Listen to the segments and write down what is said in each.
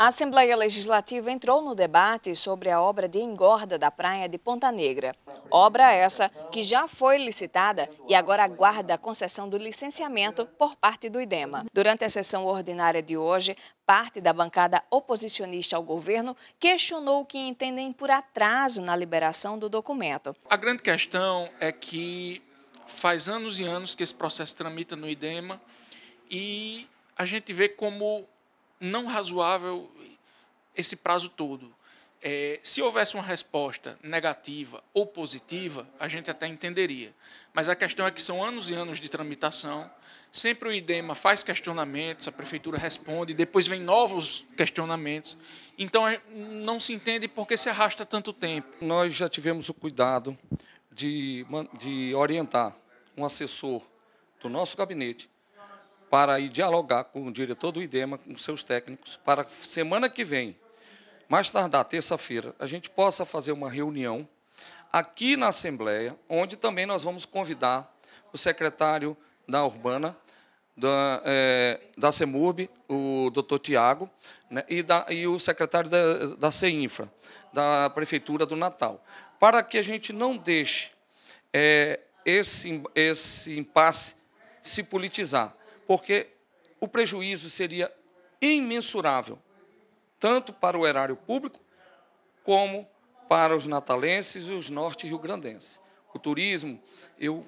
A Assembleia Legislativa entrou no debate sobre a obra de engorda da praia de Ponta Negra. Obra essa que já foi licitada e agora aguarda a concessão do licenciamento por parte do IDEMA. Durante a sessão ordinária de hoje, parte da bancada oposicionista ao governo questionou o que entendem por atraso na liberação do documento. A grande questão é que faz anos e anos que esse processo tramita no IDEMA e a gente vê como não razoável esse prazo todo. É, se houvesse uma resposta negativa ou positiva, a gente até entenderia. Mas a questão é que são anos e anos de tramitação. Sempre o IDEMA faz questionamentos, a prefeitura responde, depois vem novos questionamentos. Então é, não se entende por que se arrasta tanto tempo. Nós já tivemos o cuidado de, de orientar um assessor do nosso gabinete para ir dialogar com o diretor do IDEMA, com seus técnicos, para semana que vem, mais tardar terça-feira, a gente possa fazer uma reunião aqui na Assembleia, onde também nós vamos convidar o secretário da Urbana, da, é, da CEMURB, o doutor Tiago, né, e, e o secretário da, da CEINFRA, da Prefeitura do Natal, para que a gente não deixe é, esse, esse impasse se politizar porque o prejuízo seria imensurável, tanto para o erário público como para os natalenses e os norte-riograndenses. O turismo, eu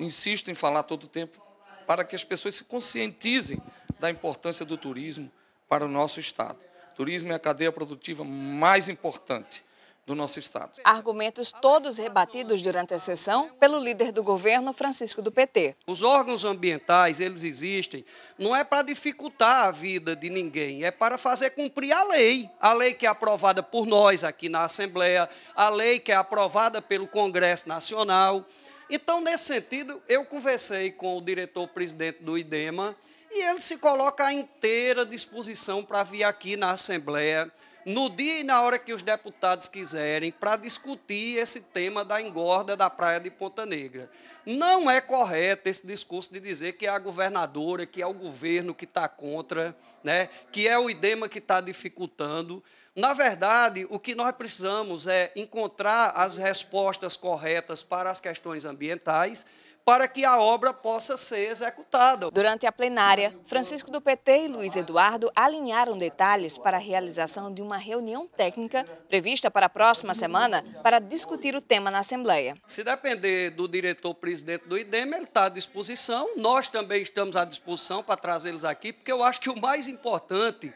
insisto em falar todo o tempo, para que as pessoas se conscientizem da importância do turismo para o nosso Estado. O turismo é a cadeia produtiva mais importante do nosso Estado. Argumentos todos rebatidos durante a sessão pelo líder do governo, Francisco do PT. Os órgãos ambientais, eles existem, não é para dificultar a vida de ninguém, é para fazer cumprir a lei. A lei que é aprovada por nós aqui na Assembleia, a lei que é aprovada pelo Congresso Nacional. Então, nesse sentido, eu conversei com o diretor-presidente do IDEMA e ele se coloca à inteira disposição para vir aqui na Assembleia no dia e na hora que os deputados quiserem, para discutir esse tema da engorda da Praia de Ponta Negra. Não é correto esse discurso de dizer que é a governadora, que é o governo que está contra, né? que é o IDEMA que está dificultando. Na verdade, o que nós precisamos é encontrar as respostas corretas para as questões ambientais para que a obra possa ser executada. Durante a plenária, Francisco do PT e Luiz Eduardo alinharam detalhes para a realização de uma reunião técnica prevista para a próxima semana para discutir o tema na Assembleia. Se depender do diretor-presidente do IDEM, ele está à disposição, nós também estamos à disposição para trazê-los aqui, porque eu acho que o mais importante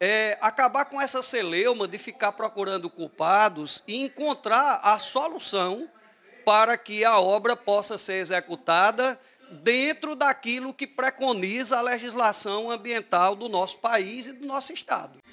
é, acabar com essa celeuma de ficar procurando culpados e encontrar a solução para que a obra possa ser executada dentro daquilo que preconiza a legislação ambiental do nosso país e do nosso Estado.